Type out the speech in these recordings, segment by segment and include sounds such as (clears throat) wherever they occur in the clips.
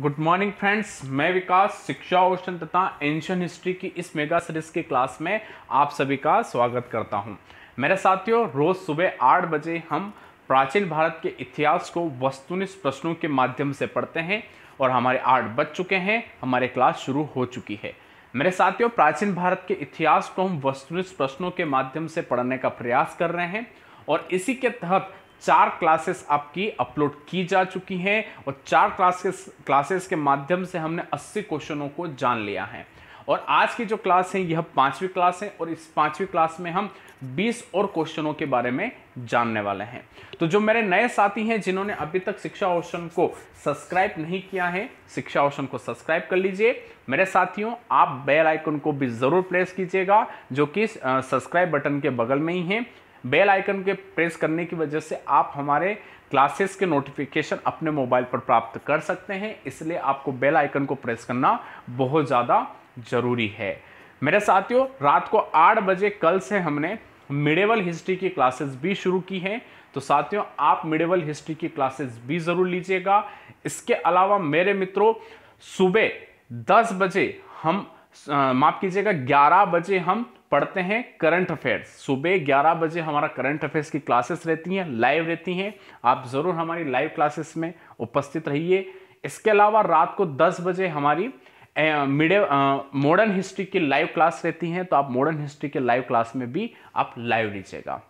good morning friends मैं विकास शिक्षा औषण तथा एंशियन हिस्ट्री की इस मेगा सीरीज के क्लास में आप सभी का स्वागत करता हूं मेरे साथियों रोज़ सुबह आठ बजे हम प्राचीन भारत के इतिहास को वस्तुनिष्ठ प्रश्नों के माध्यम से पढ़ते हैं और हमारे आठ बज चुके हैं हमारे क्लास शुरू हो चुकी है मेरे साथियों प्राचीन भारत के इतिहास को हम वस्तुनिष्ठ प्रश्नों के माध्यम से पढ़ने का प्रयास कर रहे हैं और इसी के तहत चार क्लासेस आपकी अपलोड की जा चुकी हैं और चार क्लासेस क्लासेस के माध्यम से हमने 80 क्वेश्चनों को जान लिया है और आज की जो क्लास है यह पांचवी क्लास है और इस पांचवी क्लास में हम 20 और क्वेश्चनों के बारे में जानने वाले हैं तो जो मेरे नए साथी हैं जिन्होंने अभी तक शिक्षा ऑप्शन को सब्सक्राइब नहीं किया है शिक्षा ऑप्शन को सब्सक्राइब कर लीजिए मेरे साथियों आप बेल आइकन को भी ज़रूर प्रेस कीजिएगा जो कि सब्सक्राइब बटन के बगल में ही है बेल आइकन के प्रेस करने की वजह से आप हमारे क्लासेस के नोटिफिकेशन अपने मोबाइल पर प्राप्त कर सकते हैं इसलिए आपको बेल आइकन को प्रेस करना बहुत ज़्यादा ज़रूरी है मेरे साथियों रात को आठ बजे कल से हमने मिडेवल हिस्ट्री की क्लासेस भी शुरू की हैं तो साथियों आप मिडेवल हिस्ट्री की क्लासेस भी ज़रूर लीजिएगा इसके अलावा मेरे मित्रों सुबह दस बजे हम माफ़ कीजिएगा ग्यारह बजे हम पढ़ते हैं करंट अफेयर्स सुबह 11 बजे हमारा करंट अफेयर्स की क्लासेस रहती हैं लाइव रहती हैं आप ज़रूर हमारी लाइव क्लासेस में उपस्थित रहिए इसके अलावा रात को 10 बजे हमारी मिडे मॉडर्न हिस्ट्री की लाइव क्लास रहती हैं तो आप मॉडर्न हिस्ट्री के लाइव क्लास में भी आप लाइव लीजिएगा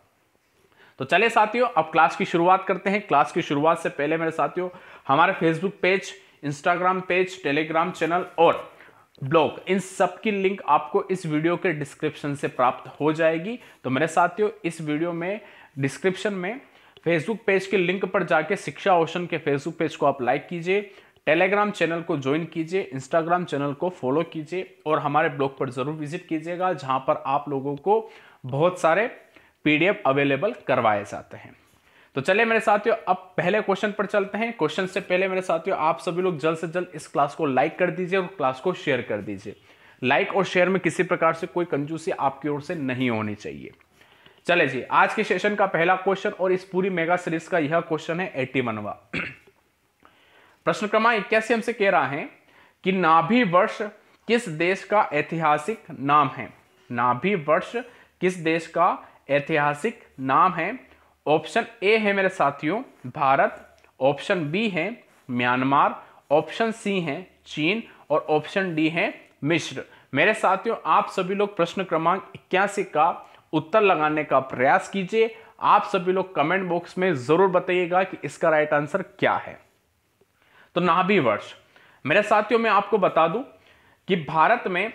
तो चले साथियों अब क्लास की शुरुआत करते हैं क्लास की शुरुआत से पहले मेरे साथियों हमारे Facebook page Instagram page Telegram channel और ब्लॉग इन सब की लिंक आपको इस वीडियो के डिस्क्रिप्शन से प्राप्त हो जाएगी तो मेरे साथियों इस वीडियो में डिस्क्रिप्शन में फेसबुक पेज के लिंक पर जाके शिक्षा ओशन के फेसबुक पेज को आप लाइक कीजिए टेलीग्राम चैनल को ज्वाइन कीजिए इंस्टाग्राम चैनल को फॉलो कीजिए और हमारे ब्लॉग पर ज़रूर विजिट कीजिएगा जहाँ पर आप लोगों को बहुत सारे पी अवेलेबल करवाए जाते हैं तो चलिए मेरे साथियों अब पहले क्वेश्चन पर चलते हैं क्वेश्चन से पहले मेरे साथियों आप सभी लोग जल्द से जल्द इस क्लास को लाइक कर दीजिए और क्लास को शेयर कर दीजिए लाइक और शेयर में किसी प्रकार से कोई कंजूसी आपकी ओर से नहीं होनी चाहिए चले जी आज के सेशन का पहला क्वेश्चन और इस पूरी मेगा सीरीज का यह क्वेश्चन है एटी वनवा (clears throat) प्रश्न क्रमांक इक्यासी हमसे कह रहा है कि नाभि वर्ष किस देश का ऐतिहासिक नाम है नाभि वर्ष किस देश का ऐतिहासिक नाम है ऑप्शन ए है मेरे साथियों भारत ऑप्शन बी है म्यांमार ऑप्शन सी है चीन और ऑप्शन डी है मिश्र मेरे साथियों आप सभी लोग प्रश्न क्रमांक इक्यासी का उत्तर लगाने का प्रयास कीजिए आप सभी लोग कमेंट बॉक्स में ज़रूर बताइएगा कि इसका राइट आंसर क्या है तो नाभि वर्ष मेरे साथियों मैं आपको बता दूं कि भारत में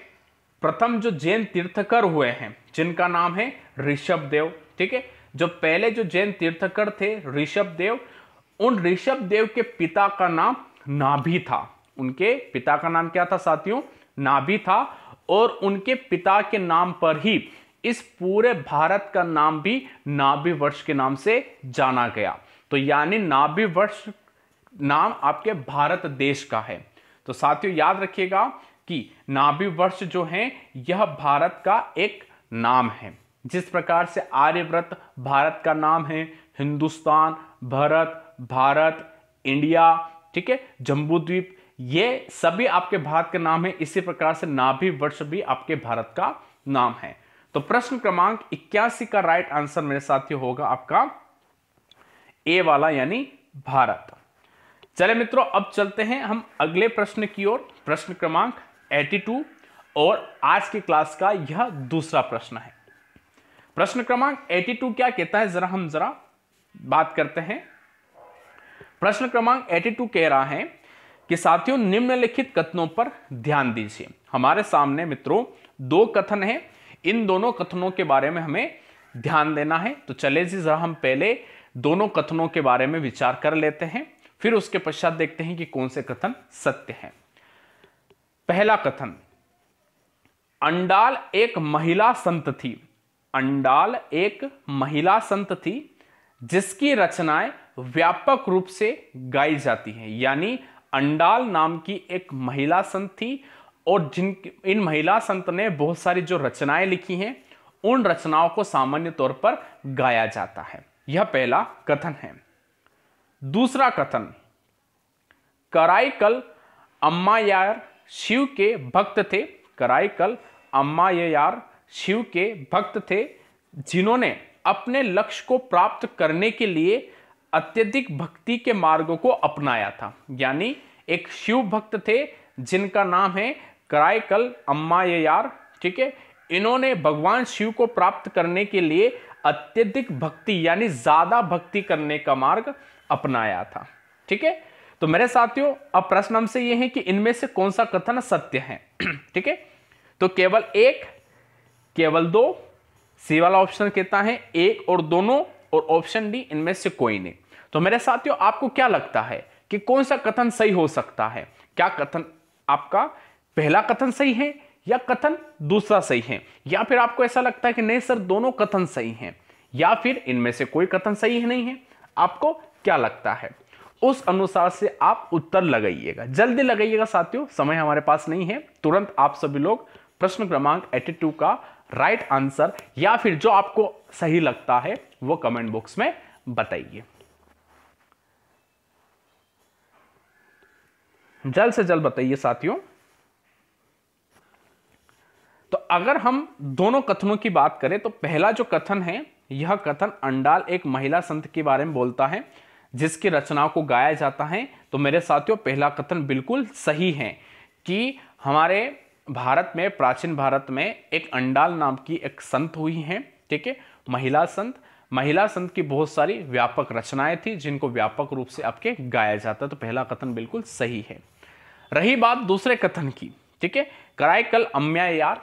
प्रथम जो जैन तीर्थकर हुए हैं जिनका नाम है ऋषभ देव ठीक है जो पहले जो जैन तीर्थकर थे ऋषभ देव उन ऋषभ देव के पिता का नाम नाभि था उनके पिता का नाम क्या था साथियों नाभि था और उनके पिता के नाम पर ही इस पूरे भारत का नाम भी नाभि वर्ष के नाम से जाना गया तो यानी नाभि वर्ष नाम आपके भारत देश का है तो साथियों याद रखिएगा कि नाभि वर्ष जो है यह भारत का एक नाम है जिस प्रकार से आर्यव्रत भारत का नाम है हिंदुस्तान भारत भारत इंडिया ठीक है जम्बू द्वीप ये सभी आपके भारत के नाम है इसी प्रकार से नाभि वर्ष भी आपके भारत का नाम है तो प्रश्न क्रमांक इक्यासी का राइट आंसर मेरे साथ ही होगा आपका ए वाला यानी भारत चले मित्रों अब चलते हैं हम अगले प्रश्न की ओर प्रश्न क्रमांक 82 और आज की क्लास का यह दूसरा प्रश्न है प्रश्न क्रमांक 82 क्या कहता है जरा हम जरा बात करते हैं प्रश्न क्रमांक 82 कह रहा है कि साथियों निम्नलिखित कथनों पर ध्यान दीजिए हमारे सामने मित्रों दो कथन हैं इन दोनों कथनों के बारे में हमें ध्यान देना है तो चले जी जरा हम पहले दोनों कथनों के बारे में विचार कर लेते हैं फिर उसके पश्चात देखते हैं कि कौन से कथन सत्य है पहला कथन अंडाल एक महिला संत थी अंडाल एक महिला संत थी जिसकी रचनाएं व्यापक रूप से गाई जाती हैं यानी अंडाल नाम की एक महिला संत थी और जिन इन महिला संत ने बहुत सारी जो रचनाएं लिखी हैं उन रचनाओं को सामान्य तौर पर गाया जाता है यह पहला कथन है दूसरा कथन कराईकल अम्मा यार शिव के भक्त थे कराईकल अम्मा यार शिव के भक्त थे जिन्होंने अपने लक्ष्य को प्राप्त करने के लिए अत्यधिक भक्ति के मार्गों को अपनाया था यानी एक शिव भक्त थे जिनका नाम है करायकल अम्मायार ठीक है इन्होंने भगवान शिव को प्राप्त करने के लिए अत्यधिक भक्ति यानी ज़्यादा भक्ति करने का मार्ग अपनाया था ठीक है तो मेरे साथियों अब प्रश्न हमसे ये है कि इनमें से कौन सा कथन सत्य है (clears throat) ठीक है तो केवल एक केवल दो सी वाला ऑप्शन कहता है एक और दोनों और ऑप्शन डी इनमें से कोई नहीं तो मेरे साथियों आपको क्या लगता है कि कौन सा कथन सही हो सकता है क्या कथन आपका पहला कथन सही है या कथन दूसरा सही है या फिर आपको ऐसा लगता है कि नहीं सर दोनों कथन सही हैं या फिर इनमें से कोई कथन सही है नहीं है आपको क्या लगता है उस अनुसार से आप उत्तर लगाइएगा जल्दी लगाइएगा साथियों समय हमारे पास नहीं है तुरंत आप सभी लोग प्रश्न क्रमांक एटी का राइट आंसर या फिर जो आपको सही लगता है वो कमेंट बॉक्स में बताइए जल्द से जल्द बताइए साथियों तो अगर हम दोनों कथनों की बात करें तो पहला जो कथन है यह कथन अंडाल एक महिला संत के बारे में बोलता है जिसकी रचनाओं को गाया जाता है तो मेरे साथियों पहला कथन बिल्कुल सही है कि हमारे भारत में प्राचीन भारत में एक अंडाल नाम की एक संत हुई हैं ठीक है महिला संत महिला संत की बहुत सारी व्यापक रचनाएं थी जिनको व्यापक रूप से आपके गाया जाता तो पहला कथन बिल्कुल सही है रही बात दूसरे कथन की ठीक है कराई कल अम्या यार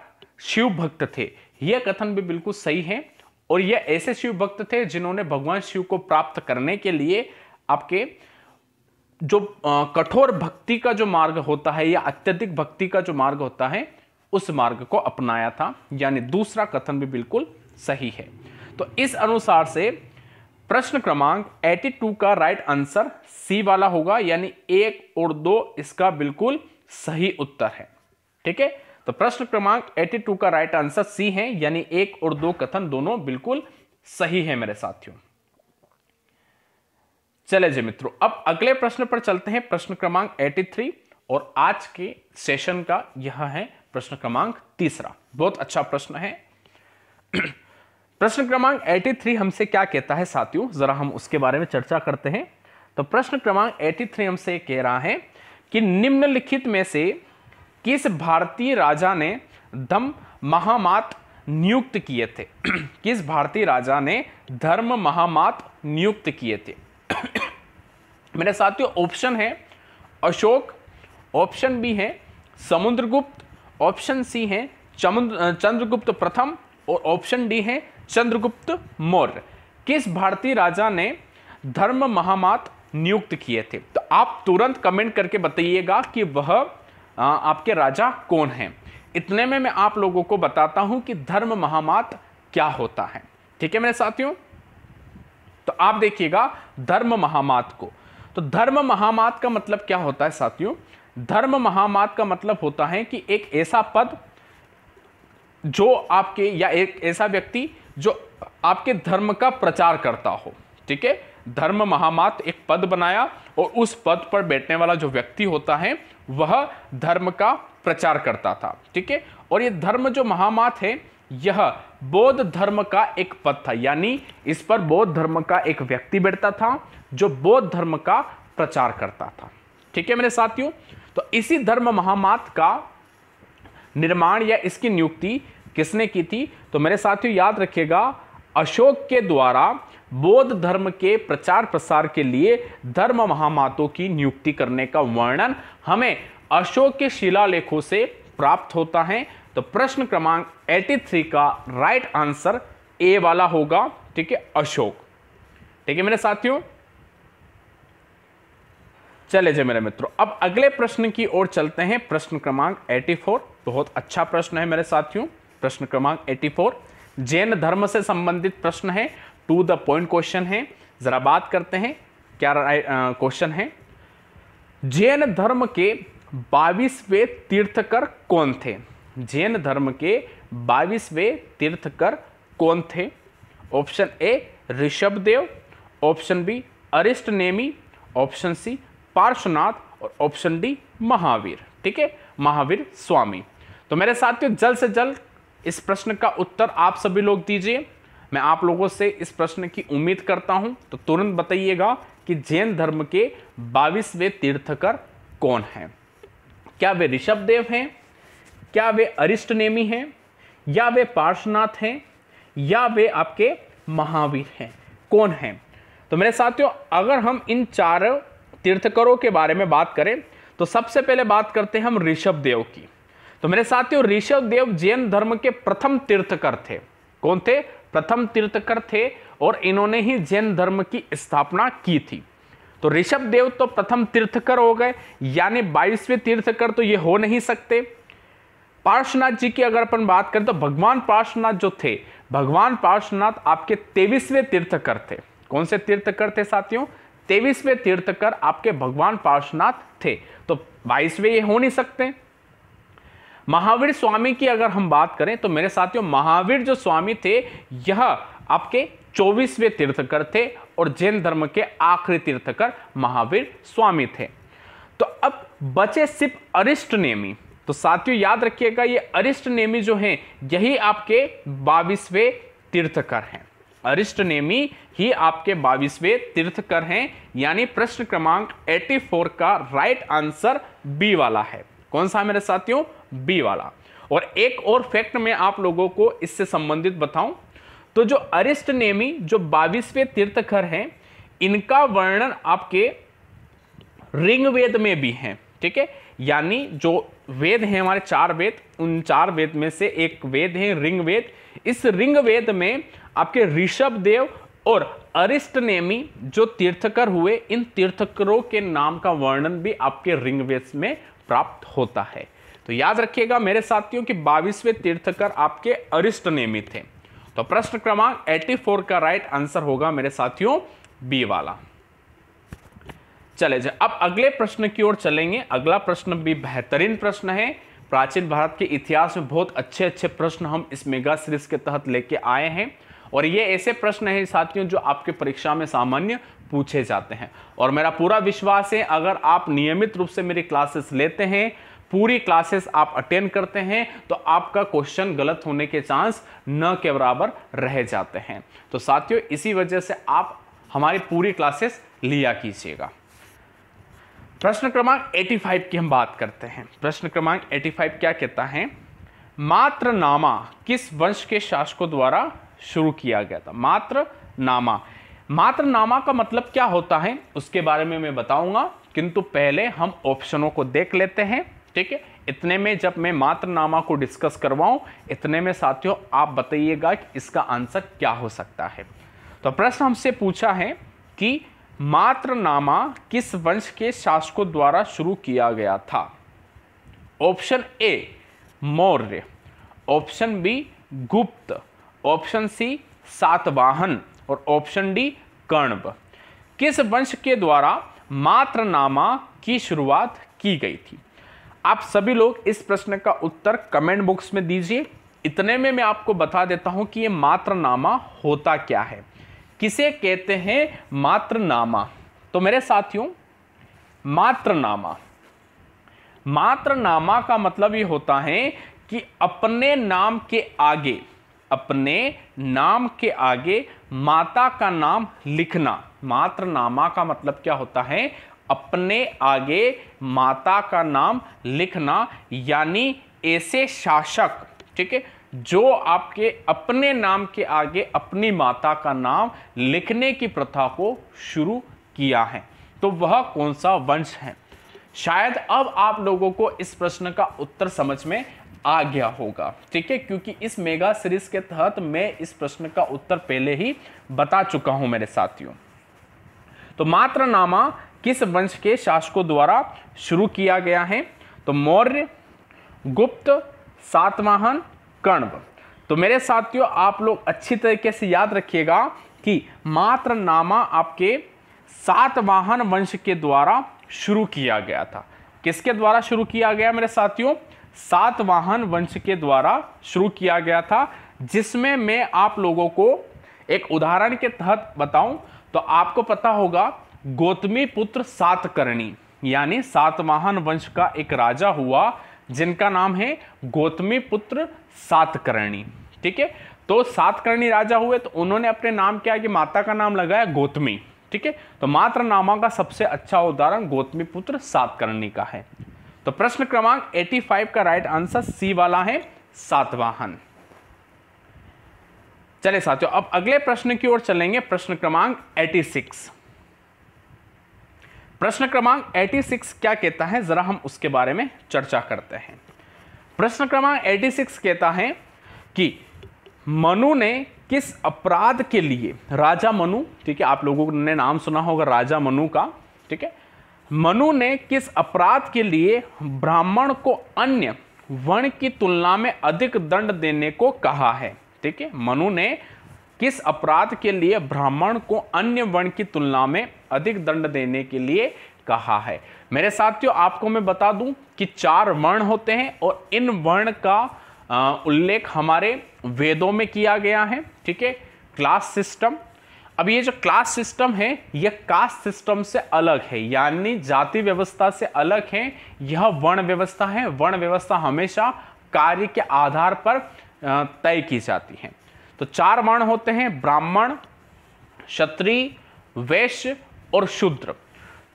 शिव भक्त थे यह कथन भी बिल्कुल सही है और यह ऐसे शिव भक्त थे जिन्होंने भगवान शिव को प्राप्त करने के लिए आपके जो कठोर भक्ति का जो मार्ग होता है या अत्यधिक भक्ति का जो मार्ग होता है उस मार्ग को अपनाया था यानी दूसरा कथन भी बिल्कुल सही है तो इस अनुसार से प्रश्न क्रमांक 82 का राइट आंसर सी वाला होगा यानी एक और दो इसका बिल्कुल सही उत्तर है ठीक है तो प्रश्न क्रमांक 82 का राइट आंसर सी है यानी एक और दो कथन दोनों बिल्कुल सही है मेरे साथियों चले जी मित्रों अब अगले प्रश्न पर चलते हैं प्रश्न क्रमांक 83 और आज के सेशन का यह है प्रश्न क्रमांक तीसरा बहुत अच्छा प्रश्न है (clears throat) प्रश्न क्रमांक 83 हमसे क्या कहता है साथियों जरा हम उसके बारे में चर्चा करते हैं तो प्रश्न क्रमांक 83 हमसे कह रहा है कि निम्नलिखित में से किस भारतीय राजा ने धम महामात नियुक्त किए थे (clears throat) किस भारतीय राजा ने धर्म महामात नियुक्त किए थे मेरे साथियों ऑप्शन है अशोक ऑप्शन बी है समुद्रगुप्त ऑप्शन सी है चंद्रगुप्त प्रथम और ऑप्शन डी है चंद्रगुप्त मौर्य किस भारतीय राजा ने धर्म महामात नियुक्त किए थे तो आप तुरंत कमेंट करके बताइएगा कि वह आपके राजा कौन हैं इतने में मैं आप लोगों को बताता हूं कि धर्म महामात क्या होता है ठीक है मेरे साथियों तो आप देखिएगा धर्म महामात को तो धर्म महामात का मतलब क्या होता है साथियों धर्म महामात का मतलब होता है कि एक ऐसा पद जो आपके या एक ऐसा व्यक्ति जो आपके धर्म का प्रचार करता हो ठीक है धर्म महामात एक पद बनाया और उस पद पर बैठने वाला जो व्यक्ति होता है वह धर्म का प्रचार करता था ठीक है और ये धर्म जो महामात है यह बौद्ध धर्म का एक पथ था यानी इस पर बौद्ध धर्म का एक व्यक्ति बैठता था जो बौद्ध धर्म का प्रचार करता था ठीक है मेरे साथियों तो इसी धर्म महामात का निर्माण या इसकी नियुक्ति किसने की थी तो मेरे साथियों याद रखिएगा अशोक के द्वारा बौद्ध धर्म के प्रचार प्रसार के लिए धर्म महामातों की नियुक्ति करने का वर्णन हमें अशोक के शिलालेखों से प्राप्त होता है तो प्रश्न क्रमांक 83 का राइट आंसर ए वाला होगा ठीक है अशोक ठीक है मेरे साथियों चले जाए मेरे मित्रों अब अगले प्रश्न की ओर चलते हैं प्रश्न क्रमांक 84 बहुत अच्छा प्रश्न है मेरे साथियों प्रश्न क्रमांक 84 जैन धर्म से संबंधित प्रश्न है टू द पॉइंट क्वेश्चन है जरा बात करते हैं क्या क्वेश्चन है जैन धर्म के बाईसवें तीर्थकर कौन थे जैन धर्म के बाईसवें तीर्थकर कौन थे option A Rishabhdev option B Arishtanemi option C Parshvanath और ऑप्शन डी महावीर ठीक है महावीर स्वामी तो मेरे साथियों जल्द से जल्द इस प्रश्न का उत्तर आप सभी लोग दीजिए मैं आप लोगों से इस प्रश्न की उम्मीद करता हूं तो तुरंत बताइएगा कि जैन धर्म के बाईसवें तीर्थकर कौन है क्या वे ऋषभ देव हैं क्या वे अरिष्ट नेमी हैं या वे पार्श्वनाथ हैं या वे आपके महावीर हैं कौन हैं तो मेरे साथियों अगर हम इन चार तीर्थकरों के बारे में बात करें तो सबसे पहले बात करते हैं हम ऋषभ देव की तो मेरे साथियों ऋषभ देव जैन धर्म के प्रथम तीर्थकर थे कौन थे प्रथम तीर्थकर थे और इन्होंने ही जैन धर्म की स्थापना की थी तो ऋषभ देव तो प्रथम तीर्थकर हो गए यानी बाईसवें तीर्थकर तो ये हो नहीं सकते पार्श्वनाथ जी की अगर अपन बात करें तो भगवान पार्श्वनाथ जो थे भगवान पार्श्वनाथ आपके तेईसवें तीर्थकर थे कौन से तीर्थकर थे साथियों तेईसवें तीर्थकर आपके भगवान पार्श्वनाथ थे तो बाईसवें ये हो नहीं सकते महावीर स्वामी की अगर हम बात करें तो मेरे साथियों महावीर जो स्वामी थे यह आपके चौबीसवें तीर्थकर थे और जैन धर्म के आखिरी तीर्थकर महावीर स्वामी थे तो अब बचे सिर्फ अरिष्ट नेमी तो साथियों याद रखिएगा ये अरिष्ट नेमी जो हैं यही आपके बाविसवे तीर्थकर हैं अरिष्ट नेमी ही आपके बाविसवे तीर्थकर हैं यानी प्रश्न क्रमांक 84 का राइट आंसर बी वाला है कौन सा मेरे साथियों बी वाला और एक और फैक्ट में आप लोगों को इससे संबंधित बताऊं तो जो अरिष्ट नेमी जो बाविसवे तीर्थकर हैं इनका वर्णन आपके ऋग्वेद में भी है ठीक है यानी जो वेद हैं हमारे चार वेद उन चार वेद में से एक वेद है रिंग वेद इस रिंग वेद में आपके ऋषभ देव और अरिष्ट नेमी जो तीर्थकर हुए इन तीर्थकरों के नाम का वर्णन भी आपके रिंग वेद में प्राप्त होता है तो याद रखिएगा मेरे साथियों कि बाईसवें तीर्थकर आपके अरिष्ट नेमी थे तो प्रश्न क्रमांक 84 का राइट आंसर होगा मेरे साथियों बी वाला चले जाए अब अगले प्रश्न की ओर चलेंगे अगला प्रश्न भी बेहतरीन प्रश्न है प्राचीन भारत के इतिहास में बहुत अच्छे अच्छे प्रश्न हम इस मेगा सीरीज के तहत लेके आए हैं और ये ऐसे प्रश्न हैं साथियों जो आपके परीक्षा में सामान्य पूछे जाते हैं और मेरा पूरा विश्वास है अगर आप नियमित रूप से मेरी क्लासेस लेते हैं पूरी क्लासेस आप अटेंड करते हैं तो आपका क्वेश्चन गलत होने के चांस न के बराबर रह जाते हैं तो साथियों इसी वजह से आप हमारी पूरी क्लासेस लिया कीजिएगा प्रश्न क्रमांक 85 की हम बात करते हैं प्रश्न क्रमांक 85 क्या कहता है मात्र नामा किस वंश के शासकों द्वारा शुरू किया गया था मात्र नामा मात्र नामा का मतलब क्या होता है उसके बारे में मैं बताऊंगा किंतु पहले हम ऑप्शनों को देख लेते हैं ठीक है इतने में जब मैं मात्र नामा को डिस्कस करवाऊं इतने में साथियों आप बताइएगा कि इसका आंसर क्या हो सकता है तो प्रश्न हमसे पूछा है कि मात्रनामा किस वंश के शासकों द्वारा शुरू किया गया था option A Maurya option B Gupta option C Satavahana और ऑप्शन डी कर्णव किस वंश के द्वारा मात्रनामा की शुरुआत की गई थी आप सभी लोग इस प्रश्न का उत्तर कमेंट बॉक्स में दीजिए इतने में मैं आपको बता देता हूं कि ये मात्रनामा होता क्या है किसे कहते हैं मात्रनामा तो मेरे साथियों मात्रनामा मात्रनामा का मतलब ये होता है कि अपने नाम के आगे अपने नाम के आगे माता का नाम लिखना मात्रनामा का मतलब क्या होता है अपने आगे माता का नाम लिखना यानी ऐसे शासक ठीक है जो आपके अपने नाम के आगे अपनी माता का नाम लिखने की प्रथा को शुरू किया है तो वह कौन सा वंश है शायद अब आप लोगों को इस प्रश्न का उत्तर समझ में आ गया होगा ठीक है क्योंकि इस मेगा सीरीज के तहत मैं इस प्रश्न का उत्तर पहले ही बता चुका हूं मेरे साथियों तो मात्र नामा किस वंश के शासकों द्वारा शुरू किया गया है तो मौर्य गुप्त सातवाहन कण्व तो मेरे साथियों आप लोग अच्छी तरीके से याद रखिएगा कि मात्र नामा आपके सातवाहन वंश के द्वारा शुरू किया गया था किसके द्वारा शुरू किया गया मेरे साथियों सातवाहन वंश के द्वारा शुरू किया गया था जिसमें मैं आप लोगों को एक उदाहरण के तहत बताऊं तो आपको पता होगा गौतमी पुत्र सातकर्णी यानी सातवाहन वंश का एक राजा हुआ जिनका नाम है गौतमी पुत्र सातकर्णी ठीक है तो सातकर्णी राजा हुए तो उन्होंने अपने नाम क्या कि माता का नाम लगाया गौतमी ठीक है तो मात्र नामा का सबसे अच्छा उदाहरण गौतमी पुत्र सातकर्णी का है तो प्रश्न क्रमांक 85 का राइट आंसर सी वाला है सातवाहन चले साथियों अब अगले प्रश्न की ओर चलेंगे प्रश्न क्रमांक 86 प्रश्न क्रमांक 86 क्या कहता है ज़रा हम उसके बारे में चर्चा करते हैं प्रश्न क्रमांक 86 कहता है कि मनु ने किस अपराध के लिए राजा मनु ठीक है आप लोगों ने नाम सुना होगा राजा मनु का ठीक है मनु ने किस अपराध के लिए ब्राह्मण को अन्य वर्ण की तुलना में अधिक दंड देने को कहा है ठीक है मनु ने किस अपराध के लिए ब्राह्मण को अन्य वर्ण की तुलना में अधिक दंड देने के लिए कहा है मेरे साथियों आपको मैं बता दूं कि चार वर्ण होते हैं और इन वर्ण का उल्लेख हमारे वेदों में किया गया है ठीक है क्लास सिस्टम अब ये जो क्लास सिस्टम है यह कास्ट सिस्टम से अलग है यानी जाति व्यवस्था से अलग है यह वर्ण व्यवस्था है वर्ण व्यवस्था हमेशा कार्य के आधार पर तय की जाती है तो चार वर्ण होते हैं ब्राह्मण क्षत्रिय वैश्य और शूद्र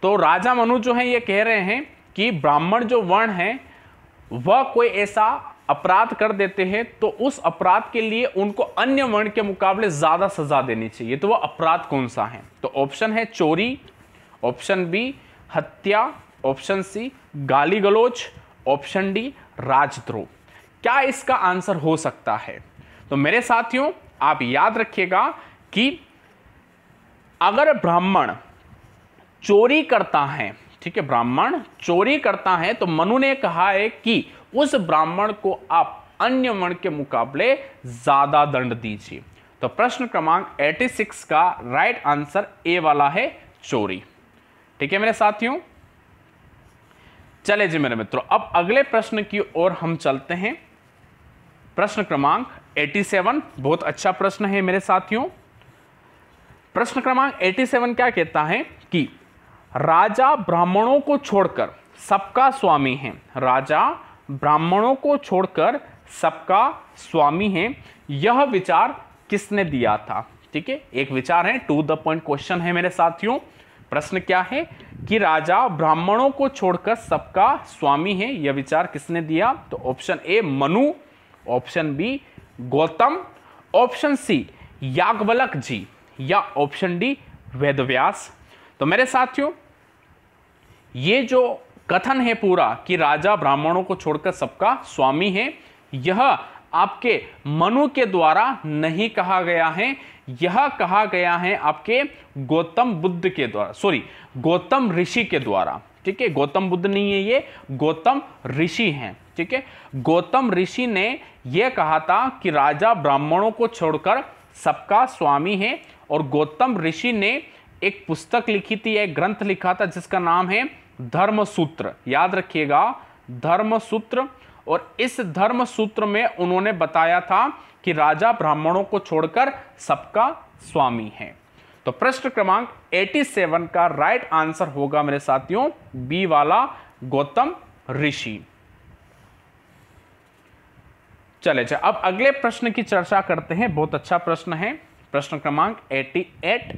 तो राजा मनु जो है ये कह रहे हैं कि ब्राह्मण जो वर्ण है वह कोई ऐसा अपराध कर देते हैं तो उस अपराध के लिए उनको अन्य वर्ण के मुकाबले ज़्यादा सजा देनी चाहिए तो वह अपराध कौन सा है तो ऑप्शन है चोरी ऑप्शन बी हत्या ऑप्शन सी गाली गलोच ऑप्शन डी राजद्रोह क्या इसका आंसर हो सकता है तो मेरे साथियों आप याद रखिएगा कि अगर ब्राह्मण चोरी करता है ठीक है ब्राह्मण चोरी करता है तो मनु ने कहा है कि उस ब्राह्मण को आप अन्य वर्ण के मुकाबले ज्यादा दंड दीजिए तो प्रश्न क्रमांक 86 का राइट आंसर ए वाला है चोरी ठीक है मेरे साथियों चले जी मेरे मित्रों अब अगले प्रश्न की ओर हम चलते हैं प्रश्न क्रमांक 87 बहुत अच्छा प्रश्न है मेरे साथियों प्रश्न क्रमांक 87 क्या कहता है कि राजा ब्राह्मणों को छोड़कर सबका स्वामी है राजा ब्राह्मणों को छोड़कर सबका स्वामी है यह विचार किसने दिया था ठीक है एक विचार है टू द पॉइंट क्वेश्चन है मेरे साथियों प्रश्न क्या है कि राजा ब्राह्मणों को छोड़कर सबका स्वामी है यह विचार किसने दिया तो option A Manu option B Gautam option C याग्वलक जी या ऑप्शन डी वेदव्यास तो मेरे साथियों ये जो कथन है पूरा कि राजा ब्राह्मणों को छोड़कर सबका स्वामी है यह आपके मनु के द्वारा नहीं कहा गया है यह कहा गया है आपके गौतम बुद्ध के द्वारा सॉरी गौतम ऋषि के द्वारा ठीक है गौतम बुद्ध नहीं है ये गौतम ऋषि हैं ठीक है गौतम ऋषि ने यह कहा था कि राजा ब्राह्मणों को छोड़कर सबका स्वामी है और गौतम ऋषि ने एक पुस्तक लिखी थी एक ग्रंथ लिखा था जिसका नाम है धर्म सूत्र याद रखिएगा धर्म सूत्र और इस धर्म सूत्र में उन्होंने बताया था कि राजा ब्राह्मणों को छोड़कर सबका स्वामी है तो प्रश्न क्रमांक 87 का राइट आंसर होगा मेरे साथियों बी वाला गौतम ऋषि चले जाए अब अगले प्रश्न की चर्चा करते हैं बहुत अच्छा प्रश्न है प्रश्न क्रमांक 88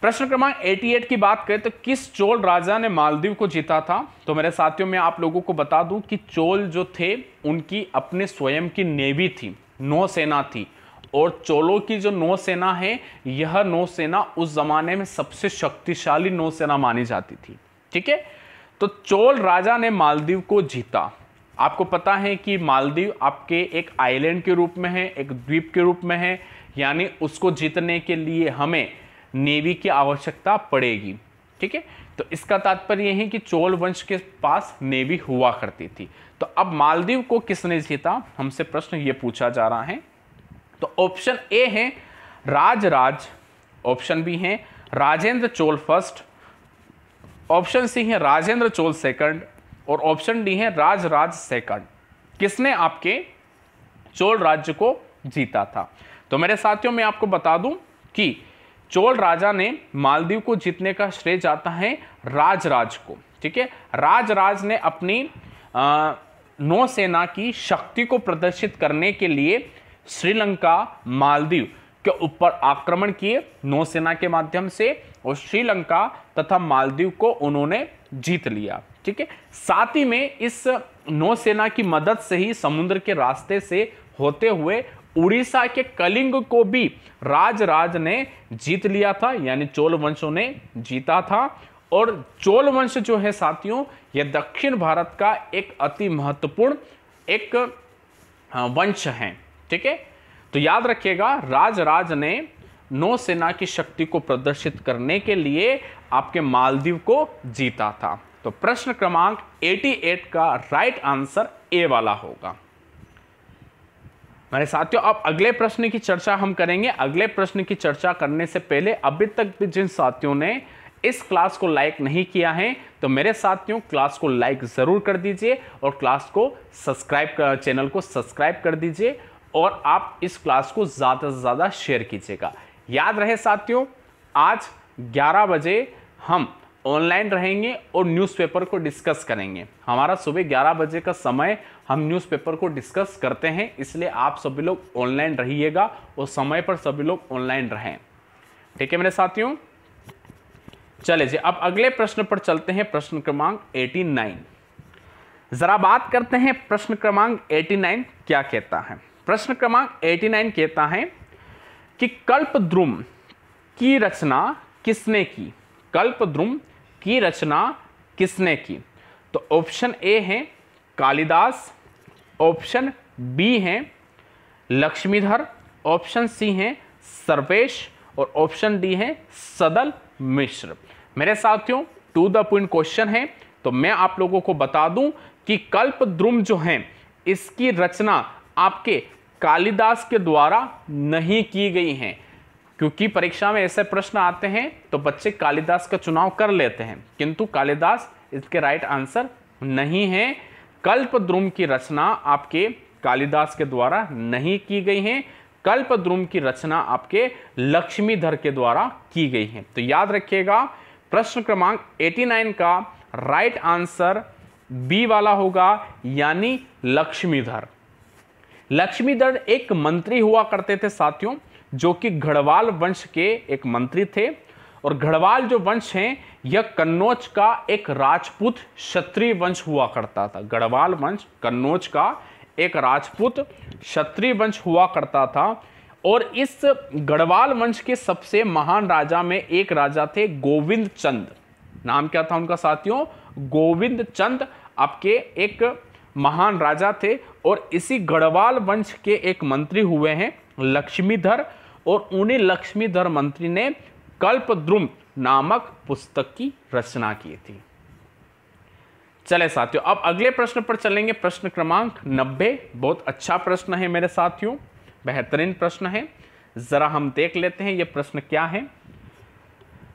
प्रश्न क्रमांक 88 की बात करें तो किस चोल राजा ने मालदीव को जीता था तो मेरे साथियों मैं आप लोगों को बता दूं कि चोल जो थे उनकी अपने स्वयं की नेवी थी नौसेना थी और चोलों की जो नौसेना है यह नौसेना उस जमाने में सबसे शक्तिशाली नौसेना मानी जाती थी ठीक है तो चोल राजा ने मालदीव को जीता आपको पता है कि मालदीव आपके एक आइलैंड के रूप में है एक द्वीप के रूप में है यानी उसको जीतने के लिए हमें नेवी की आवश्यकता पड़ेगी ठीक है तो इसका तात्पर्य है कि चोल वंश के पास नेवी हुआ करती थी तो अब मालदीव को किसने जीता हमसे प्रश्न ये पूछा जा रहा है तो ऑप्शन ए है राजराज ऑप्शन बी है Rajendra Chola first option C है राजेंद्र चोल सेकंड और ऑप्शन डी है राज राज सेकंड किसने आपके चोल राज्य को जीता था तो मेरे साथियों मैं आपको बता दूं कि चोल राजा ने मालदीव को जीतने का श्रेय जाता है राजराज को ठीक है राजराज ने अपनी नौसेना की शक्ति को प्रदर्शित करने के लिए श्रीलंका मालदीव के ऊपर आक्रमण किए नौसेना के माध्यम से और श्रीलंका तथा मालदीव को उन्होंने जीत लिया ठीक है साथ ही में इस नौसेना की मदद से ही समुद्र के रास्ते से होते हुए उड़ीसा के कलिंग को भी राजराज ने जीत लिया था यानी चोल वंशों ने जीता था और चोल वंश जो है साथियों यह दक्षिण भारत का एक अति महत्वपूर्ण एक हाँ, वंश है ठीक है तो याद रखिएगा राजराज ने नौसेना की शक्ति को प्रदर्शित करने के लिए आपके मालदीव को जीता था तो प्रश्न क्रमांक 88 का राइट आंसर ए वाला होगा मेरे साथियों अब अगले प्रश्न की चर्चा हम करेंगे अगले प्रश्न की चर्चा करने से पहले अभी तक भी जिन साथियों ने इस क्लास को लाइक नहीं किया है तो मेरे साथियों क्लास को लाइक ज़रूर कर दीजिए और क्लास को सब्सक्राइब चैनल को सब्सक्राइब कर दीजिए और आप इस क्लास को ज़्यादा से ज़्यादा शेयर कीजिएगा याद रहे साथियों आज 11 बजे हम ऑनलाइन रहेंगे और न्यूज़पेपर को डिस्कस करेंगे हमारा सुबह 11 बजे का समय हम न्यूज़पेपर को डिस्कस करते हैं इसलिए आप सभी लोग ऑनलाइन रहिएगा और समय पर सभी लोग ऑनलाइन रहें ठीक है मेरे साथियों चले जी अब अगले प्रश्न पर चलते हैं प्रश्न क्रमांक 89 ज़रा बात करते हैं प्रश्न क्रमांक 89 क्या कहता है प्रश्न क्रमांक 89 कहता है कि कल्पद्रुम की रचना किसने की कल्पद्रुम की रचना किसने की तो ऑप्शन ए है कालिदास ऑप्शन बी है लक्ष्मीधर ऑप्शन सी है सर्वेश और ऑप्शन डी है सदल मिश्र मेरे साथियों टू द पॉइंट क्वेश्चन है तो मैं आप लोगों को बता दूं कि कल्प द्रुम जो है इसकी रचना आपके कालिदास के द्वारा नहीं की गई है क्योंकि परीक्षा में ऐसे प्रश्न आते हैं तो बच्चे कालिदास का चुनाव कर लेते हैं किंतु कालिदास इसके राइट आंसर नहीं है कल्पद्रुम की रचना आपके कालिदास के द्वारा नहीं की गई है कल्पद्रुम की रचना आपके लक्ष्मीधर के द्वारा की गई है तो याद रखिएगा प्रश्न क्रमांक 89 का राइट आंसर बी वाला होगा यानी लक्ष्मीधर लक्ष्मीधर एक मंत्री हुआ करते थे साथियों जो कि गढ़वाल वंश के एक मंत्री थे और गढ़वाल जो वंश हैं यह कन्नौज का एक राजपूत क्षत्रिय वंश हुआ करता था गढ़वाल वंश कन्नौज का एक राजपूत क्षत्रिय वंश हुआ करता था और इस गढ़वाल वंश के सबसे महान राजा में एक राजा थे गोविंद चंद नाम क्या था उनका साथियों गोविंद चंद आपके एक महान राजा थे और इसी गढ़वाल वंश के एक मंत्री हुए हैं लक्ष्मीधर और उन्हें लक्ष्मीधर मंत्री ने कल्पद्रुम नामक पुस्तक की रचना की थी चले साथियों अब अगले प्रश्न पर चलेंगे प्रश्न क्रमांक 90 बहुत अच्छा प्रश्न है मेरे साथियों बेहतरीन प्रश्न है ज़रा हम देख लेते हैं यह प्रश्न क्या है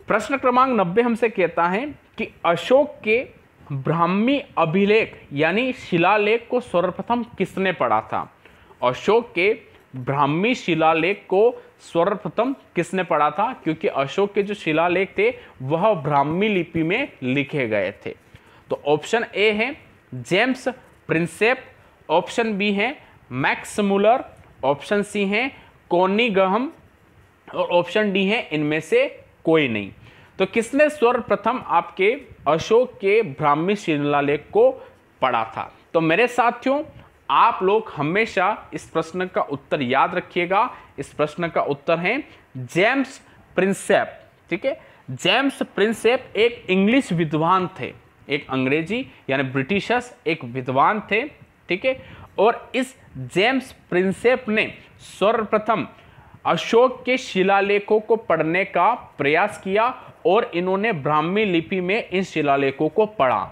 प्रश्न क्रमांक 90 हमसे कहता है कि अशोक के ब्राह्मी अभिलेख यानी शिलालेख को सर्वप्रथम किसने पढ़ा था अशोक के ब्राह्मी शिलालेख को सर्वप्रथम किसने पढ़ा था क्योंकि अशोक के जो शिलालेख थे वह ब्राह्मी लिपि में लिखे गए थे तो ऑप्शन ए है जेम्स प्रिंसेप ऑप्शन बी है मैक्स मुलर ऑप्शन सी है कोनी गहम और ऑप्शन डी है इनमें से कोई नहीं तो किसने सर्वप्रथम आपके अशोक के ब्राह्मी शिलालेख को पढ़ा था तो मेरे साथियों आप लोग हमेशा इस प्रश्न का उत्तर याद रखिएगा इस प्रश्न का उत्तर है जेम्स प्रिंसेप ठीक है जेम्स प्रिंसेप एक इंग्लिश विद्वान थे एक अंग्रेजी यानी ब्रिटिशर्स एक विद्वान थे ठीक है और इस जेम्स प्रिंसेप ने सर्वप्रथम अशोक के शिलालेखों को पढ़ने का प्रयास किया और इन्होंने ब्राह्मी लिपि में इन शिलालेखों को पढ़ा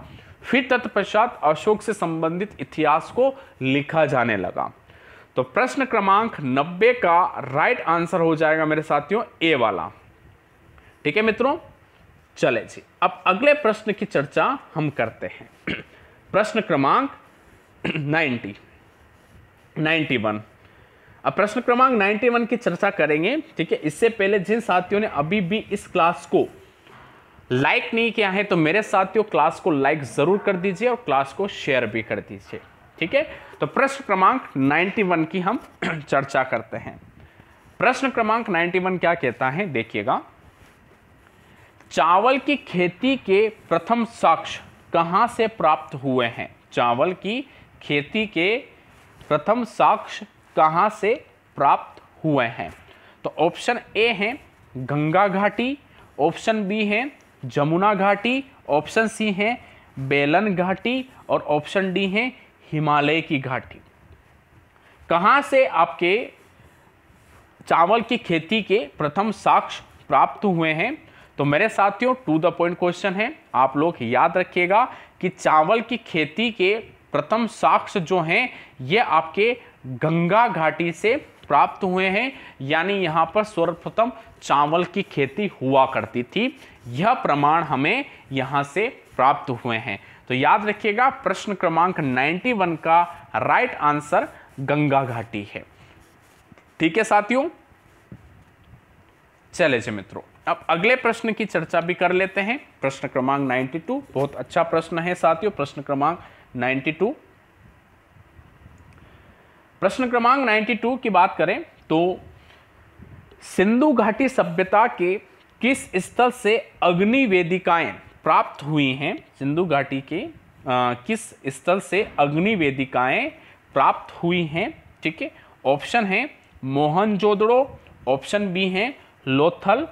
फिर तत्पश्चात अशोक से संबंधित इतिहास को लिखा जाने लगा तो प्रश्न क्रमांक 90 का राइट आंसर हो जाएगा मेरे साथियों ए वाला ठीक है मित्रों चले जी अब अगले प्रश्न की चर्चा हम करते हैं प्रश्न क्रमांक 90 91 अब प्रश्न क्रमांक 91 की चर्चा करेंगे ठीक है इससे पहले जिन साथियों ने अभी भी इस क्लास को लाइक नहीं किया है तो मेरे साथियों क्लास को लाइक ज़रूर कर दीजिए और क्लास को शेयर भी कर दीजिए ठीक है तो प्रश्न क्रमांक 91 की हम (clears throat) चर्चा करते हैं प्रश्न क्रमांक 91 क्या कहता है देखिएगा चावल की खेती के प्रथम साक्ष्य कहां से प्राप्त हुए हैं चावल की खेती के प्रथम साक्ष्य कहां से प्राप्त हुए हैं तो ऑप्शन ए है गंगा घाटी ऑप्शन बी है जमुना घाटी ऑप्शन सी है बेलन घाटी और ऑप्शन डी है हिमालय की घाटी कहाँ से आपके चावल की खेती के प्रथम साक्ष्य प्राप्त हुए हैं तो मेरे साथियों टू द पॉइंट क्वेश्चन है आप लोग याद रखिएगा कि चावल की खेती के प्रथम साक्ष्य जो हैं ये आपके गंगा घाटी से प्राप्त हुए हैं यानी यहाँ पर सर्वप्रथम चावल की खेती हुआ करती थी यह प्रमाण हमें यहाँ से प्राप्त हुए हैं तो याद रखिएगा प्रश्न क्रमांक 91 का राइट आंसर गंगा घाटी है ठीक है साथियों चले जी मित्रों अब अगले प्रश्न की चर्चा भी कर लेते हैं प्रश्न क्रमांक 92 बहुत अच्छा प्रश्न है साथियों प्रश्न क्रमांक 92 प्रश्न क्रमांक 92 की बात करें तो सिंधु घाटी सभ्यता के किस स्थल से अग्नि वेदिकाएं प्राप्त हुई हैं सिंधु घाटी के आ, किस स्थल से अग्नि वेदिकाएं प्राप्त हुई हैं ठीक है ऑप्शन है मोहनजोदड़ो ऑप्शन बी है लोथल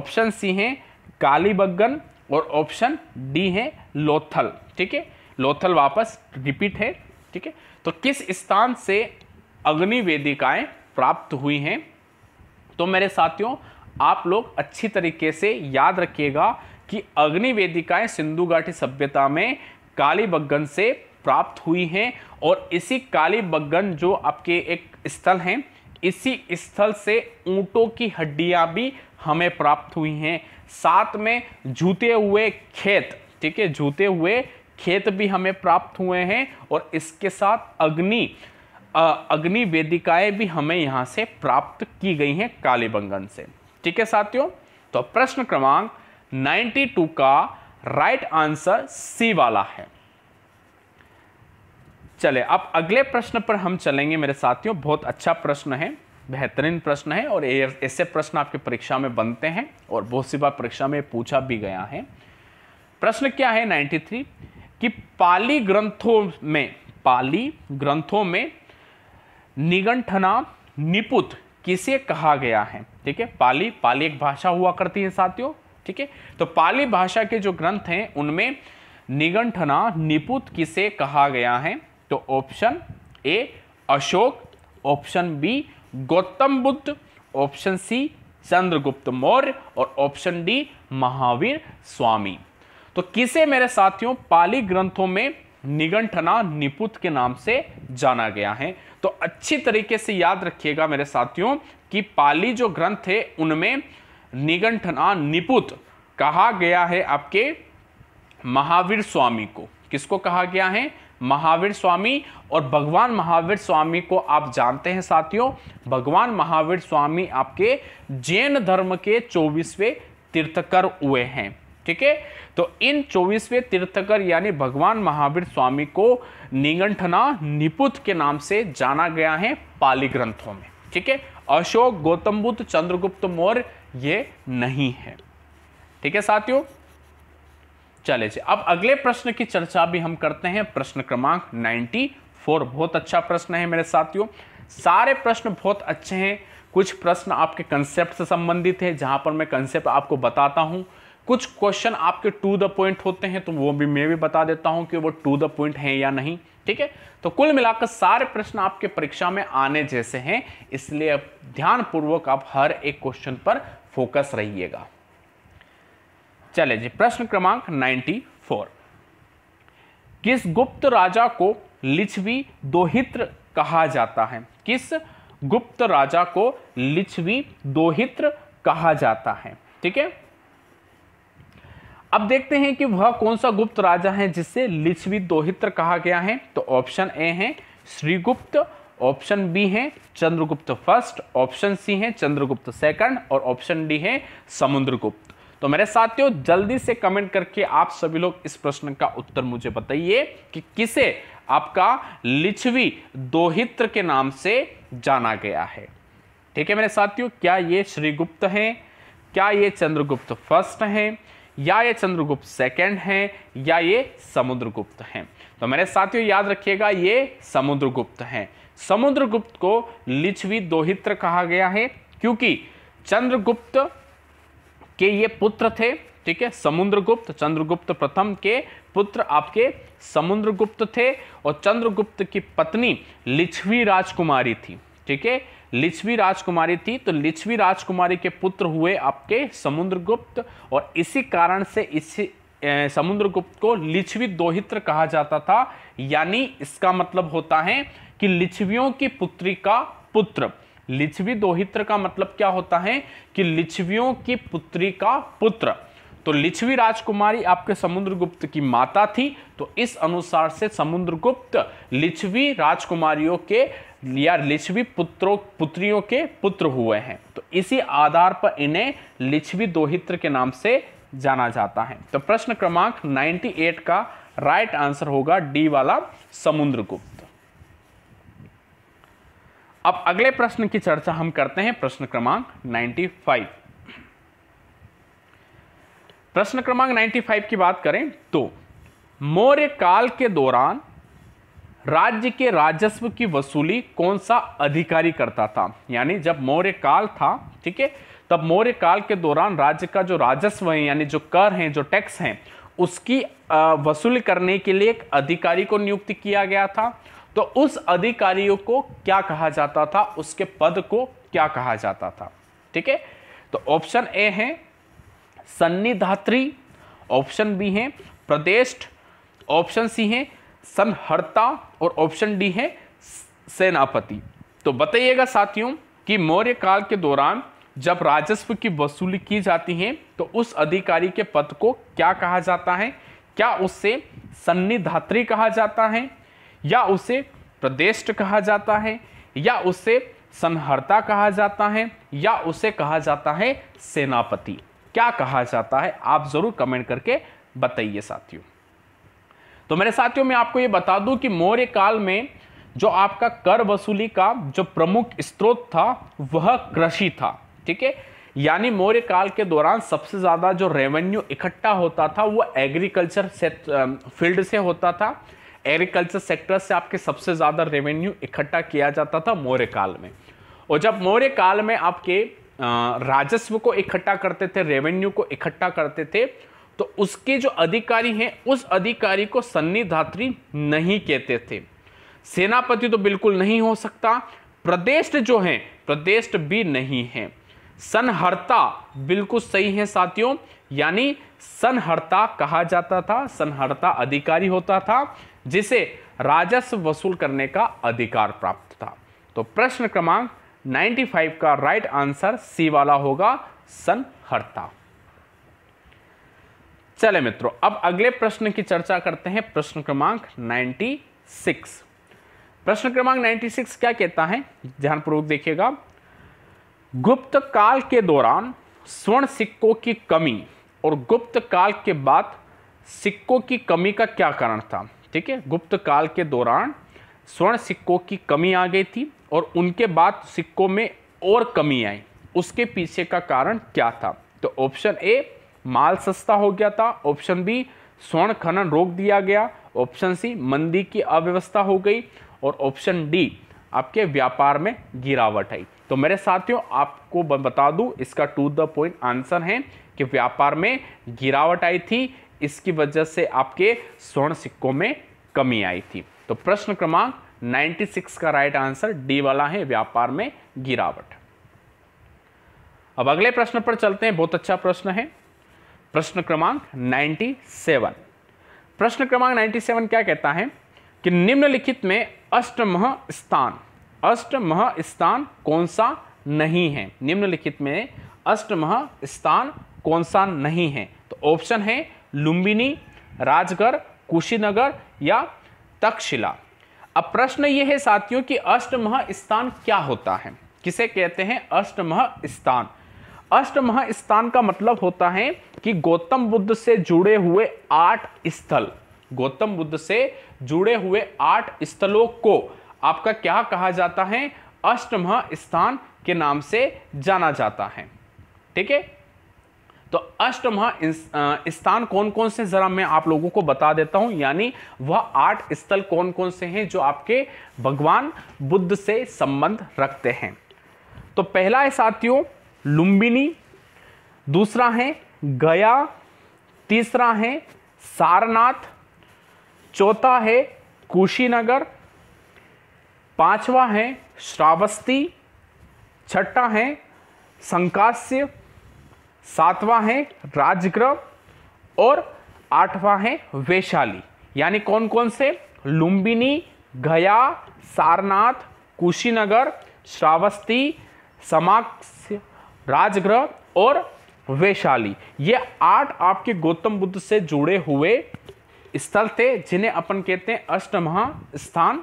ऑप्शन सी है कालीबग्गन और ऑप्शन डी है लोथल ठीक है लोथल वापस रिपीट है ठीक है तो किस स्थान से अग्नि वेदिकाएं प्राप्त हुई हैं तो मेरे साथियों आप लोग अच्छी तरीके से याद रखिएगा कि अग्नि वेदिकाएं सिंधु घाटी सभ्यता में काली बग्गन से प्राप्त हुई हैं और इसी काली बग्गन जो आपके एक स्थल हैं इसी स्थल से ऊँटों की हड्डियाँ भी हमें प्राप्त हुई हैं साथ में जूते हुए खेत ठीक है जूते हुए खेत भी हमें प्राप्त हुए हैं और इसके साथ अग्नि अग्नि वेदिकाएं भी हमें यहां से प्राप्त की गई हैं कालीबंगन से ठीक है साथियों तो प्रश्न क्रमांक 92 का राइट आंसर सी वाला है चले अब अगले प्रश्न पर हम चलेंगे मेरे साथियों बहुत अच्छा प्रश्न है बेहतरीन प्रश्न है और ऐसे प्रश्न आपके परीक्षा में बनते हैं और बहुत सी बार परीक्षा में पूछा भी गया है प्रश्न क्या है 93 कि पाली ग्रंथों में पाली ग्रंथों में निगंठना निपुत किसे कहा गया है ठीक है पाली पाली एक भाषा हुआ करती है साथियों ठीक है तो पाली भाषा के जो ग्रंथ हैं उनमें निगंठना निपुत किसे कहा गया है तो option A Ashoka option B Gautam Buddha option C Chandragupta Maurya और ऑप्शन डी महावीर स्वामी तो किसे मेरे साथियों पाली ग्रंथों में निगंठना निपुत के नाम से जाना गया है तो अच्छी तरीके से याद रखिएगा मेरे साथियों कि पाली जो ग्रंथ है उनमें निगंठना निपुत कहा गया है आपके महावीर स्वामी को किसको कहा गया है महावीर स्वामी और भगवान महावीर स्वामी को आप जानते हैं साथियों भगवान महावीर स्वामी आपके जैन धर्म के चौबीसवें तीर्थकर हुए हैं ठीक है तो इन चौबीसवें तीर्थकर यानी भगवान महावीर स्वामी को निगंठना निपुत के नाम से जाना गया है पाली ग्रंथों में ठीक है अशोक गौतम बुद्ध चंद्रगुप्त मौर्य ये नहीं है ठीक है साथियों चले जी अब अगले प्रश्न की चर्चा भी हम करते हैं प्रश्न क्रमांक 94 बहुत अच्छा प्रश्न है मेरे साथियों सारे प्रश्न बहुत अच्छे हैं कुछ प्रश्न आपके कंसेप्ट से संबंधित है जहां पर मैं कंसेप्ट आपको बताता हूं कुछ क्वेश्चन आपके टू द पॉइंट होते हैं तो वो भी मैं भी बता देता हूं कि वो टू द पॉइंट हैं या नहीं ठीक है तो कुल मिलाकर सारे प्रश्न आपके परीक्षा में आने जैसे हैं इसलिए ध्यानपूर्वक आप हर एक क्वेश्चन पर फोकस रहिएगा चले जी प्रश्न क्रमांक 94 किस गुप्त राजा को लिच्छवी दोहित्र कहा जाता है किस गुप्त राजा को लिच्छवी दोहित्र कहा जाता है ठीक है अब देखते हैं कि वह कौन सा गुप्त राजा है जिससे लिच्छवी दोहित्र कहा गया है तो ऑप्शन ए है श्रीगुप्त ऑप्शन बी है चंद्रगुप्त फर्स्ट ऑप्शन सी है चंद्रगुप्त सेकंड और ऑप्शन डी है समुद्रगुप्त तो मेरे साथियों जल्दी से कमेंट करके आप सभी लोग इस प्रश्न का उत्तर मुझे बताइए कि किसे आपका लिच्छवी दोहित्र के नाम से जाना गया है ठीक है मेरे साथियों क्या ये श्रीगुप्त है क्या ये चंद्रगुप्त फर्स्ट है या ये चंद्रगुप्त सेकंड हैं या ये समुद्रगुप्त हैं तो मेरे साथियों याद रखिएगा ये समुद्रगुप्त हैं समुद्रगुप्त को लिच्छवी दोहित्र कहा गया है क्योंकि चंद्रगुप्त के ये पुत्र थे ठीक है समुद्रगुप्त चंद्रगुप्त प्रथम के पुत्र आपके समुद्रगुप्त थे और चंद्रगुप्त की पत्नी लिच्छवी राजकुमारी थी ठीक है लिच्छवी राजकुमारी थी तो लिच्छवी राजकुमारी के पुत्र हुए आपके समुद्रगुप्त और इसी कारण से इसी समुद्रगुप्त को लिच्छवी दोहित्र कहा जाता था यानी इसका मतलब होता है कि लिच्छवियों की पुत्री का पुत्र लिच्छवी दोहित्र का मतलब क्या होता है कि लिच्छवियों की पुत्री का पुत्र तो लिच्छवी राजकुमारी आपके समुद्रगुप्त की माता थी तो इस अनुसार से समुद्रगुप्त लिच्छवी राजकुमारियों के या लिच्छवी पुत्रों पुत्रियों के पुत्र हुए हैं तो इसी आधार पर इन्हें लिच्छवी दोहित्र के नाम से जाना जाता है तो प्रश्न क्रमांक 98 का राइट आंसर होगा डी वाला समुद्रगुप्त अब अगले प्रश्न की चर्चा हम करते हैं प्रश्न क्रमांक 95 प्रश्न क्रमांक 95 की बात करें तो मौर्य काल के दौरान राज्य के राजस्व की वसूली कौन सा अधिकारी करता था यानी जब मौर्य काल था ठीक है तब मौर्य काल के दौरान राज्य का जो राजस्व है यानी जो कर हैं जो टैक्स हैं उसकी वसूली करने के लिए एक अधिकारी को नियुक्त किया गया था तो उस अधिकारियों को क्या कहा जाता था उसके पद को क्या कहा जाता था ठीक है तो ऑप्शन ए है सन्निधात्री ऑप्शन बी है प्रदेश ऑप्शन सी है संहर्ता और ऑप्शन डी है सेनापति तो बताइएगा साथियों कि मौर्य काल के दौरान जब राजस्व की वसूली की जाती है तो उस अधिकारी के पद को क्या कहा जाता है क्या उससे सन्निधात्री कहा जाता है या उसे प्रदेश कहा जाता है या उसे संहर्ता कहा जाता है या उसे कहा जाता है सेनापति क्या कहा जाता है आप जरूर कमेंट करके बताइए साथियों तो मेरे साथियों मैं आपको ये बता दूं कि मौर्य काल में जो आपका कर वसूली का जो प्रमुख स्रोत था वह कृषि था ठीक है यानी मौर्य काल के दौरान सबसे ज़्यादा जो रेवेन्यू इकट्ठा होता था वो एग्रीकल्चर फील्ड से होता था एग्रीकल्चर सेक्टर से आपके सबसे ज़्यादा रेवेन्यू इकट्ठा किया जाता था मौर्य काल में और जब मौर्य काल में आपके राजस्व को इकट्ठा करते थे रेवेन्यू को इकट्ठा करते थे तो उसके जो अधिकारी हैं उस अधिकारी को सन्निधात्री नहीं कहते थे सेनापति तो बिल्कुल नहीं हो सकता प्रदेश जो है प्रदेश भी नहीं है सनहर्ता बिल्कुल सही है साथियों यानी सनहर्ता कहा जाता था सनहर्ता अधिकारी होता था जिसे राजस्व वसूल करने का अधिकार प्राप्त था तो प्रश्न क्रमांक 95 का राइट आंसर सी वाला होगा सनहर्ता चले मित्रों अब अगले प्रश्न की चर्चा करते हैं प्रश्न क्रमांक 96 प्रश्न क्रमांक 96 क्या कहता है ध्यानपूर्वक देखिएगा गुप्त काल के दौरान स्वर्ण सिक्कों की कमी और गुप्त काल के बाद सिक्कों की कमी का क्या कारण था ठीक है गुप्त काल के दौरान स्वर्ण सिक्कों की कमी आ गई थी और उनके बाद सिक्कों में और कमी आई उसके पीछे का कारण क्या था तो ऑप्शन ए माल सस्ता हो गया था ऑप्शन बी स्वर्ण खनन रोक दिया गया ऑप्शन सी मंदी की अव्यवस्था हो गई और ऑप्शन डी आपके व्यापार में गिरावट आई तो मेरे साथियों आपको बता दूं इसका टू द पॉइंट आंसर है कि व्यापार में गिरावट आई थी इसकी वजह से आपके स्वर्ण सिक्कों में कमी आई थी तो प्रश्न क्रमांक 96 का राइट आंसर डी वाला है व्यापार में गिरावट अब अगले प्रश्न पर चलते हैं बहुत अच्छा प्रश्न है प्रश्न क्रमांक 97 प्रश्न क्रमांक 97 क्या कहता है कि निम्नलिखित में अष्टमह स्थान अष्टमह स्थान कौन सा नहीं है निम्नलिखित में अष्टमह स्थान कौन सा नहीं है तो ऑप्शन है लुम्बिनी राजगढ़ कुशीनगर या तक्षशिला अब प्रश्न ये है साथियों कि अष्टमह स्थान क्या होता है किसे कहते हैं अष्टमह स्थान अष्टमह स्थान का मतलब होता है कि गौतम बुद्ध से जुड़े हुए आठ स्थल गौतम बुद्ध से जुड़े हुए आठ स्थलों को आपका क्या कहा जाता है अष्टमह स्थान के नाम से जाना जाता है ठीक है तो अष्टमह स्थान कौन कौन से जरा मैं आप लोगों को बता देता हूं यानी वह आठ स्थल कौन कौन से हैं जो आपके भगवान बुद्ध से संबंध रखते हैं तो पहला है साथियों लुम्बिनी दूसरा है गया तीसरा है सारनाथ चौथा है कुशीनगर पांचवा है श्रावस्ती छठा है संकाश्य सातवां है राजग्रह और आठवां है वैशाली यानी कौन कौन से लुम्बिनी गया सारनाथ कुशीनगर श्रावस्ती समाक्ष राजग्रह और वैशाली ये आठ आपके गौतम बुद्ध से जुड़े हुए स्थल थे जिन्हें अपन कहते हैं अष्टमहा स्थान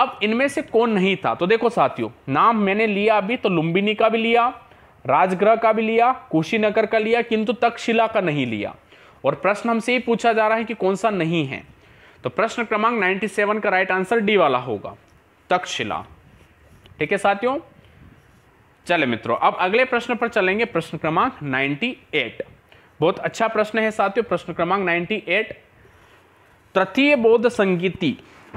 अब इनमें से कौन नहीं था तो देखो साथियों नाम मैंने लिया अभी तो लुम्बिनी का भी लिया राजगृह का भी लिया कुशीनगर का लिया किंतु तक्षशिला का नहीं लिया और प्रश्न हमसे ही पूछा जा रहा है कि कौन सा नहीं है तो प्रश्न क्रमांक 97 का राइट आंसर डी वाला होगा तक्षशिला ठीक है साथियों चले मित्रों अब अगले प्रश्न पर चलेंगे प्रश्न क्रमांक 98 बहुत अच्छा प्रश्न है साथियों प्रश्न क्रमांक 98 तृतीय बौद्ध संगीति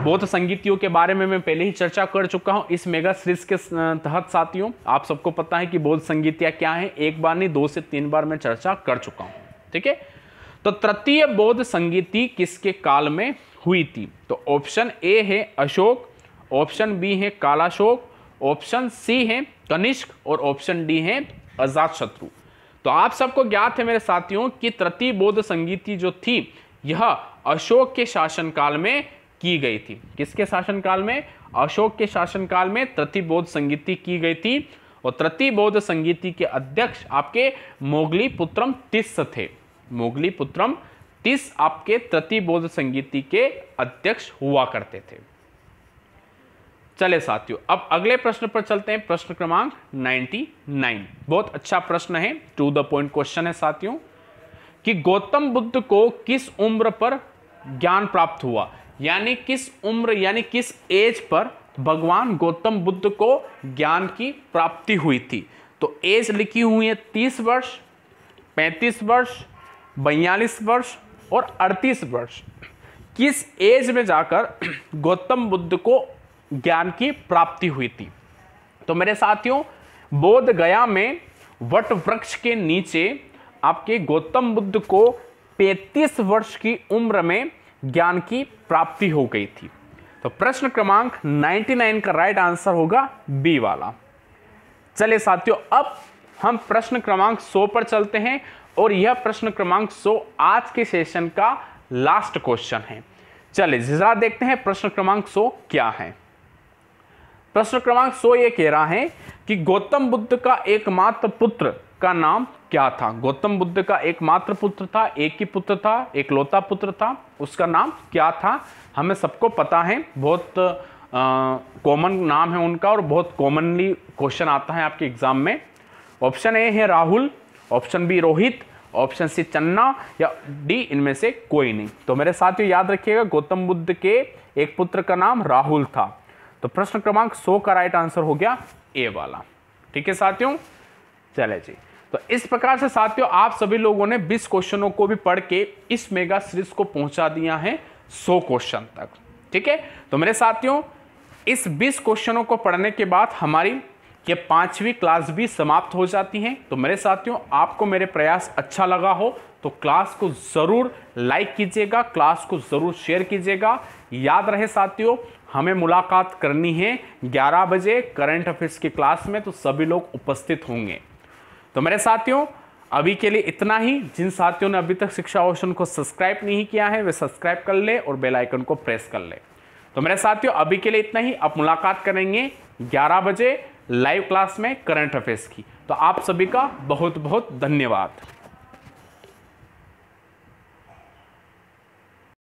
बौद्ध संगीतियों के बारे में मैं पहले ही चर्चा कर चुका हूं इस मेगा सीरीज के तहत साथियों आप सबको पता है कि बौद्ध संगीतियां क्या है एक बार नहीं दो से तीन बार मैं चर्चा कर चुका हूं ठीक है तो तृतीय बौद्ध संगीति किसके काल में हुई थी तो ऑप्शन ए है अशोक ऑप्शन बी है कालाशोक ऑप्शन सी है कनिष्क और ऑप्शन डी है अजात शत्रु तो आप सबको ज्ञात है मेरे साथियों कि तृतीय बोध संगीति जो थी यह अशोक के शासनकाल में की गई थी किसके शासनकाल में अशोक के शासनकाल में तृतीय बोध संगीति की गई थी और तृतीय बोध संगीति के अध्यक्ष आपके मोगली पुत्रम तिस्स थे मोगली पुत्रम तिस आपके तृतीय बोध संगीति के अध्यक्ष हुआ करते थे चले साथियों अब अगले प्रश्न पर चलते हैं प्रश्न क्रमांक 99 बहुत अच्छा प्रश्न है टू द पॉइंट क्वेश्चन है साथियों कि गौतम बुद्ध को किस उम्र पर ज्ञान प्राप्त हुआ यानी किस उम्र यानी किस एज पर भगवान गौतम बुद्ध को ज्ञान की प्राप्ति हुई थी तो एज लिखी हुई है तीस वर्ष पैंतीस वर्ष बयालीस वर्ष और अड़तीस वर्ष किस एज में जाकर गौतम बुद्ध को ज्ञान की प्राप्ति हुई थी तो मेरे साथियों बोध गया में वट वृक्ष के नीचे आपके गौतम बुद्ध को 35 वर्ष की उम्र में ज्ञान की प्राप्ति हो गई थी तो प्रश्न क्रमांक 99 का राइट आंसर होगा बी वाला चलिए साथियों अब हम प्रश्न क्रमांक 100 पर चलते हैं और यह प्रश्न क्रमांक 100 आज के सेशन का लास्ट क्वेश्चन है चलिए जरा देखते हैं प्रश्न क्रमांक 100 क्या है प्रश्न क्रमांक सो ये कह रहा है कि गौतम बुद्ध का एकमात्र पुत्र का नाम क्या था गौतम बुद्ध का एकमात्र पुत्र था एक ही पुत्र था एक लोता पुत्र था उसका नाम क्या था हमें सबको पता है बहुत कॉमन नाम है उनका और बहुत कॉमनली क्वेश्चन आता है आपके एग्जाम में ऑप्शन ए है Rahul option B Rohit option C Channa या डी इनमें से कोई नहीं तो मेरे साथियों याद रखिएगा गौतम बुद्ध के एक पुत्र का नाम राहुल था तो प्रश्न क्रमांक सो का राइट आंसर हो गया ए वाला ठीक है साथियों चले जी तो इस प्रकार से साथियों आप सभी लोगों ने 20 क्वेश्चनों को भी पढ़ के इस मेगा सीरीज को पहुंचा दिया है 100 क्वेश्चन तक ठीक है तो मेरे साथियों इस 20 क्वेश्चनों को पढ़ने के बाद हमारी ये पांचवी क्लास भी समाप्त हो जाती है तो मेरे साथियों आपको मेरे प्रयास अच्छा लगा हो तो क्लास को ज़रूर लाइक कीजिएगा क्लास को ज़रूर शेयर कीजिएगा याद रहे साथियों हमें मुलाकात करनी है 11 बजे करंट अफेयर्स की क्लास में तो सभी लोग उपस्थित होंगे तो मेरे साथियों अभी के लिए इतना ही जिन साथियों ने अभी तक शिक्षा ओशन को सब्सक्राइब नहीं किया है वे सब्सक्राइब कर ले और बेल आइकन को प्रेस कर ले तो मेरे साथियों अभी के लिए इतना ही अब मुलाकात करेंगे 11 बजे लाइव क्लास में करंट अफेयर्स की तो आप सभी का बहुत बहुत धन्यवाद